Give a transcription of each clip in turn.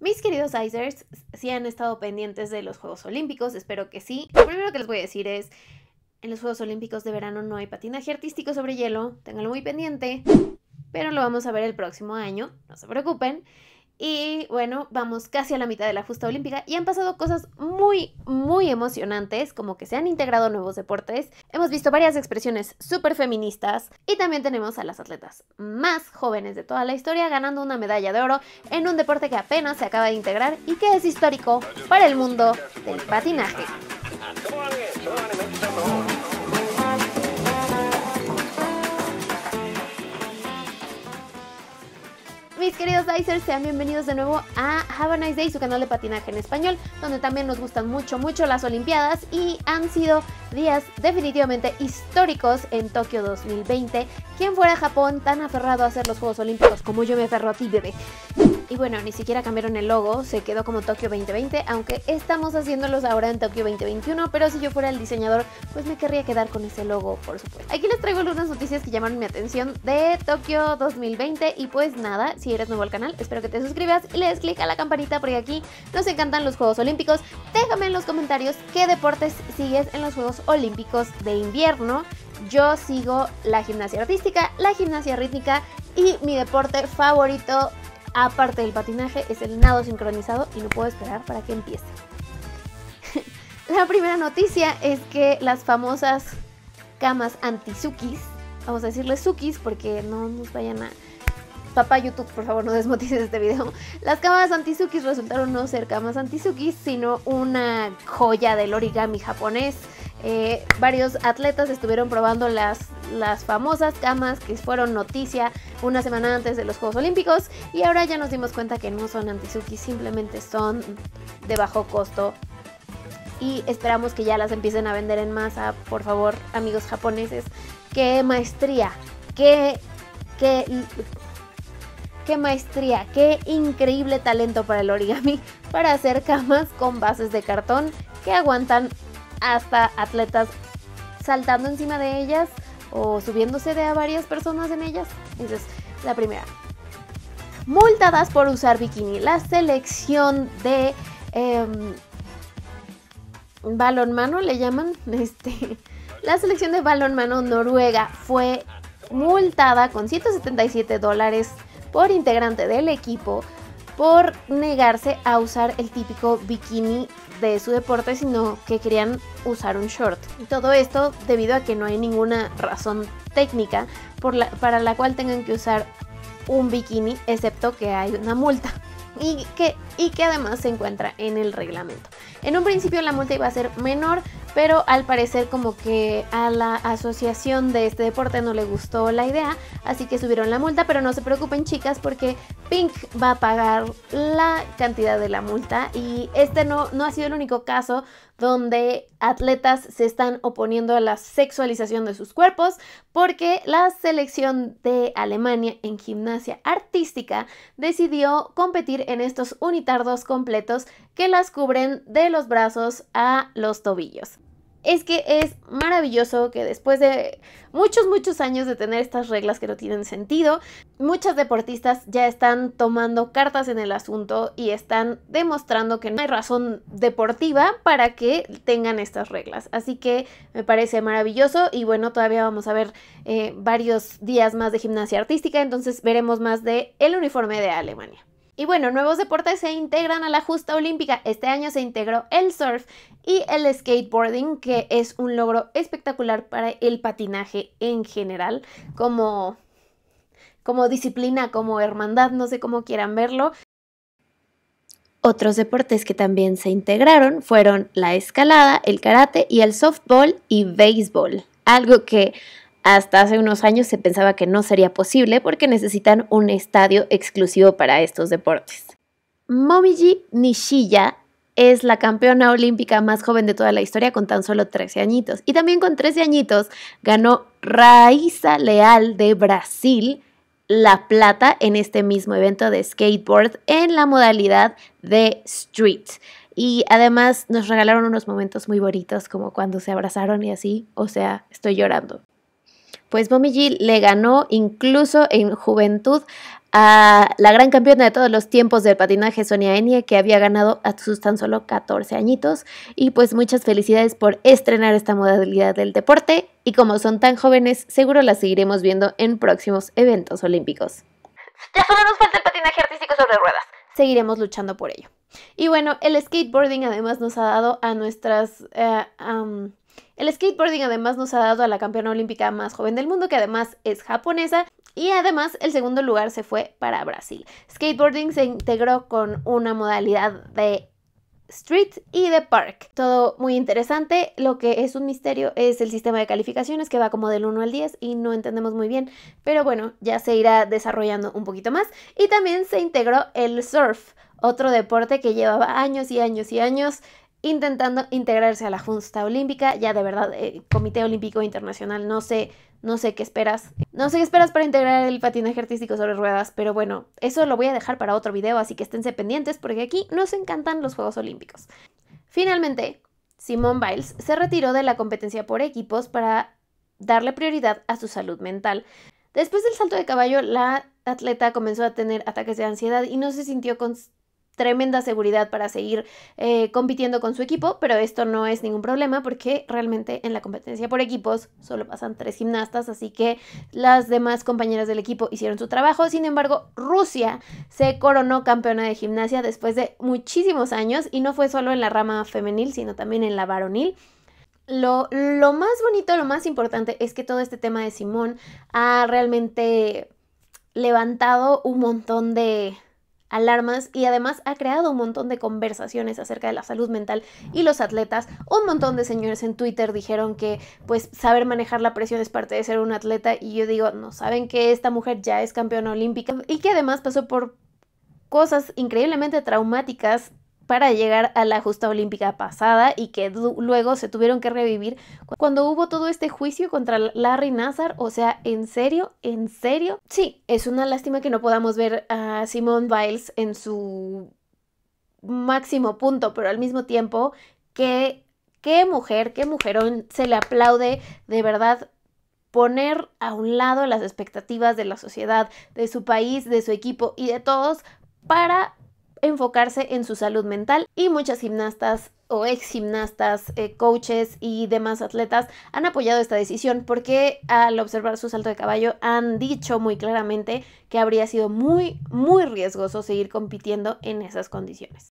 Mis queridos Icers, si han estado pendientes de los Juegos Olímpicos, espero que sí. Lo primero que les voy a decir es, en los Juegos Olímpicos de verano no hay patinaje artístico sobre hielo, ténganlo muy pendiente, pero lo vamos a ver el próximo año, no se preocupen. Y bueno, vamos casi a la mitad de la justa mm. olímpica y han pasado cosas muy, muy emocionantes, como que se han integrado nuevos deportes. Hemos visto varias expresiones súper feministas y también tenemos a las atletas más jóvenes de toda la historia ganando una medalla de oro en un deporte que apenas se acaba de integrar y que es histórico para el mundo del patinaje. Mis queridos Dicers, sean bienvenidos de nuevo a Have a Nice Day, su canal de patinaje en español, donde también nos gustan mucho, mucho las Olimpiadas y han sido días definitivamente históricos en Tokio 2020. ¿Quién fuera Japón tan aferrado a hacer los Juegos Olímpicos como yo me aferro a ti, bebé? Y bueno, ni siquiera cambiaron el logo, se quedó como Tokio 2020, aunque estamos haciéndolos ahora en Tokio 2021, pero si yo fuera el diseñador, pues me querría quedar con ese logo, por supuesto. Aquí les traigo algunas noticias que llamaron mi atención de Tokio 2020 y pues nada, si eres nuevo al canal, espero que te suscribas y le des a la campanita porque aquí nos encantan los Juegos Olímpicos. Déjame en los comentarios qué deportes sigues en los Juegos Olímpicos de invierno. Yo sigo la gimnasia artística, la gimnasia rítmica y mi deporte favorito aparte del patinaje, es el nado sincronizado y no puedo esperar para que empiece. la primera noticia es que las famosas camas anti vamos a decirles sukis porque no nos vayan a... Papá YouTube, por favor, no desmotices este video. Las camas anti resultaron no ser camas anti sino una joya del origami japonés eh, varios atletas estuvieron probando las, las famosas camas que fueron noticia una semana antes de los Juegos Olímpicos y ahora ya nos dimos cuenta que no son antisuki simplemente son de bajo costo y esperamos que ya las empiecen a vender en masa, por favor, amigos japoneses. ¡Qué maestría! qué, qué maestría! ¡Qué increíble talento para el origami! Para hacer camas con bases de cartón que aguantan hasta atletas saltando encima de ellas o subiéndose de a varias personas en ellas. Entonces, la primera. Multadas por usar bikini. La selección de em, balonmano, le llaman. Este, la selección de balonmano noruega fue multada con 177 dólares por integrante del equipo por negarse a usar el típico bikini de su deporte, sino que querían usar un short. Y todo esto debido a que no hay ninguna razón técnica para la cual tengan que usar un bikini, excepto que hay una multa y que además se encuentra en el reglamento. En un principio la multa iba a ser menor, pero al parecer como que a la asociación de este deporte no le gustó la idea, así que subieron la multa, pero no se preocupen chicas porque Pink va a pagar la cantidad de la multa y este no, no ha sido el único caso donde atletas se están oponiendo a la sexualización de sus cuerpos porque la selección de Alemania en gimnasia artística decidió competir en estos unitardos completos que las cubren de los brazos a los tobillos. Es que es maravilloso que después de muchos, muchos años de tener estas reglas que no tienen sentido, muchas deportistas ya están tomando cartas en el asunto y están demostrando que no hay razón deportiva para que tengan estas reglas. Así que me parece maravilloso y bueno, todavía vamos a ver eh, varios días más de gimnasia artística, entonces veremos más de el uniforme de Alemania. Y bueno, nuevos deportes se integran a la justa olímpica. Este año se integró el surf y el skateboarding, que es un logro espectacular para el patinaje en general, como, como disciplina, como hermandad, no sé cómo quieran verlo. Otros deportes que también se integraron fueron la escalada, el karate y el softball y béisbol. Algo que hasta hace unos años se pensaba que no sería posible porque necesitan un estadio exclusivo para estos deportes. Momiji Nishiya es la campeona olímpica más joven de toda la historia con tan solo 13 añitos. Y también con 13 añitos ganó Raiza Leal de Brasil la plata en este mismo evento de skateboard en la modalidad de street. Y además nos regalaron unos momentos muy bonitos como cuando se abrazaron y así, o sea, estoy llorando pues Momiji le ganó incluso en juventud a la gran campeona de todos los tiempos del patinaje, Sonia Enie, que había ganado a sus tan solo 14 añitos. Y pues muchas felicidades por estrenar esta modalidad del deporte. Y como son tan jóvenes, seguro las seguiremos viendo en próximos eventos olímpicos. Ya solo nos falta el patinaje artístico sobre ruedas. Seguiremos luchando por ello. Y bueno, el skateboarding además nos ha dado a nuestras... Eh, el skateboarding además nos ha dado a la campeona olímpica más joven del mundo, que además es japonesa, y además el segundo lugar se fue para Brasil. Skateboarding se integró con una modalidad de Street y de Park. Todo muy interesante. Lo que es un misterio es el sistema de calificaciones que va como del 1 al 10 y no entendemos muy bien, pero bueno, ya se irá desarrollando un poquito más. Y también se integró el surf, otro deporte que llevaba años y años y años intentando integrarse a la Junta Olímpica. Ya de verdad, eh, Comité Olímpico Internacional, no sé, no sé qué esperas. No sé qué esperas para integrar el patinaje artístico sobre ruedas, pero bueno, eso lo voy a dejar para otro video, así que esténse pendientes porque aquí nos encantan los Juegos Olímpicos. Finalmente, Simone Biles se retiró de la competencia por equipos para darle prioridad a su salud mental. Después del salto de caballo, la atleta comenzó a tener ataques de ansiedad y no se sintió con tremenda seguridad para seguir eh, compitiendo con su equipo, pero esto no es ningún problema porque realmente en la competencia por equipos solo pasan tres gimnastas, así que las demás compañeras del equipo hicieron su trabajo. Sin embargo, Rusia se coronó campeona de gimnasia después de muchísimos años y no fue solo en la rama femenil, sino también en la varonil. Lo, lo más bonito, lo más importante es que todo este tema de Simón ha realmente levantado un montón de, alarmas y además ha creado un montón de conversaciones acerca de la salud mental y los atletas. Un montón de señores en Twitter dijeron que pues saber manejar la presión es parte de ser un atleta y yo digo, no, saben que esta mujer ya es campeona olímpica y que además pasó por cosas increíblemente traumáticas para llegar a la justa olímpica pasada y que luego se tuvieron que revivir cuando hubo todo este juicio contra Larry Nazar. O sea, ¿en serio? ¿En serio? Sí, es una lástima que no podamos ver a Simone Biles en su máximo punto, pero al mismo tiempo que qué mujer, qué mujerón se le aplaude de verdad poner a un lado las expectativas de la sociedad, de su país, de su equipo y de todos para enfocarse en su salud mental y muchas gimnastas o ex gimnastas, eh, coaches y demás atletas han apoyado esta decisión porque al observar su salto de caballo han dicho muy claramente que habría sido muy, muy riesgoso seguir compitiendo en esas condiciones.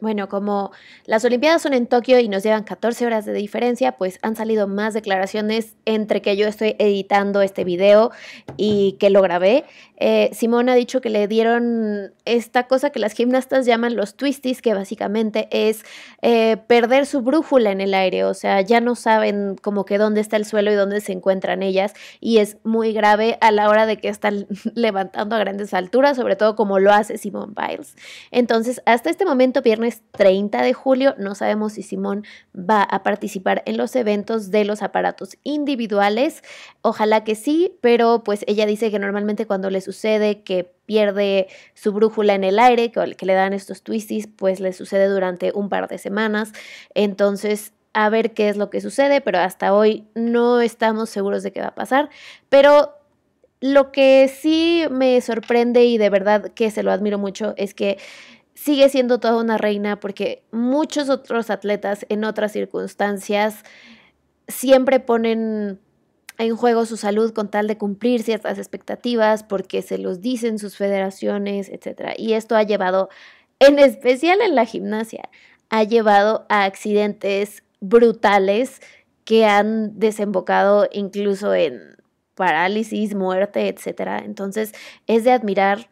Bueno, como las Olimpiadas son en Tokio y nos llevan 14 horas de diferencia, pues han salido más declaraciones entre que yo estoy editando este video y que lo grabé. Eh, Simón ha dicho que le dieron esta cosa que las gimnastas llaman los twisties, que básicamente es eh, perder su brújula en el aire, o sea, ya no saben como que dónde está el suelo y dónde se encuentran ellas, y es muy grave a la hora de que están levantando a grandes alturas, sobre todo como lo hace Simón Biles. Entonces, hasta este momento, pierden 30 de julio. No sabemos si Simón va a participar en los eventos de los aparatos individuales. Ojalá que sí, pero pues ella dice que normalmente cuando le sucede que pierde su brújula en el aire, que, que le dan estos twisties, pues le sucede durante un par de semanas. Entonces, a ver qué es lo que sucede, pero hasta hoy no estamos seguros de qué va a pasar. Pero lo que sí me sorprende y de verdad que se lo admiro mucho es que sigue siendo toda una reina porque muchos otros atletas en otras circunstancias siempre ponen en juego su salud con tal de cumplir ciertas expectativas porque se los dicen sus federaciones, etc. Y esto ha llevado, en especial en la gimnasia, ha llevado a accidentes brutales que han desembocado incluso en parálisis, muerte, etc. Entonces es de admirar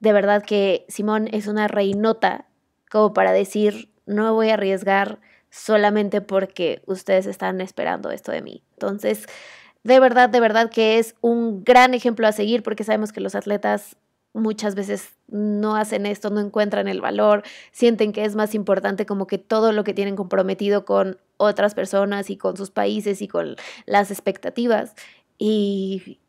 de verdad que Simón es una reinota como para decir, no voy a arriesgar solamente porque ustedes están esperando esto de mí. Entonces, de verdad, de verdad que es un gran ejemplo a seguir porque sabemos que los atletas muchas veces no hacen esto, no encuentran el valor, sienten que es más importante como que todo lo que tienen comprometido con otras personas y con sus países y con las expectativas y,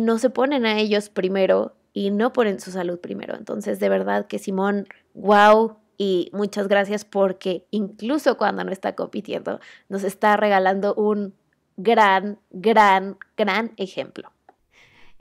no se ponen a ellos primero y no ponen su salud primero. Entonces, de verdad que Simón, wow, y muchas gracias porque incluso cuando no está compitiendo, nos está regalando un gran, gran, gran ejemplo.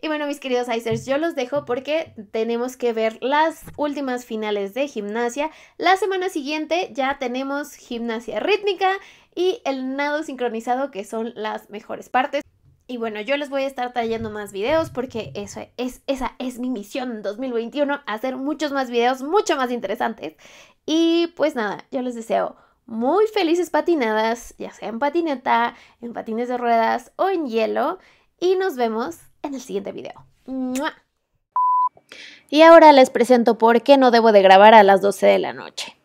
Y bueno, mis queridos Icers, yo los dejo porque tenemos que ver las últimas finales de gimnasia. La semana siguiente ya tenemos gimnasia rítmica y el nado sincronizado, que son las mejores partes. Y bueno, yo les voy a estar trayendo más videos porque eso es, esa es mi misión en 2021, hacer muchos más videos mucho más interesantes. Y pues nada, yo les deseo muy felices patinadas, ya sea en patineta, en patines de ruedas o en hielo. Y nos vemos en el siguiente video. Y ahora les presento por qué no debo de grabar a las 12 de la noche.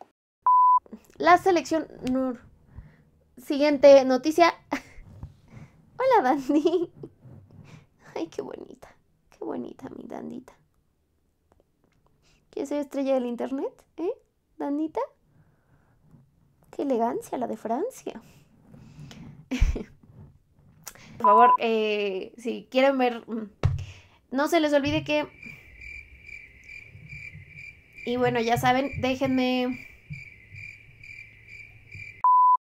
La selección... Siguiente noticia. Hola, Dandy. Ay, qué bonita. Qué bonita, mi Dandita. ¿Quieres ser estrella del internet? ¿Eh? ¿Dandita? Qué elegancia la de Francia. Por favor, eh, si quieren ver... Mm, no se les olvide que... Y bueno, ya saben, déjenme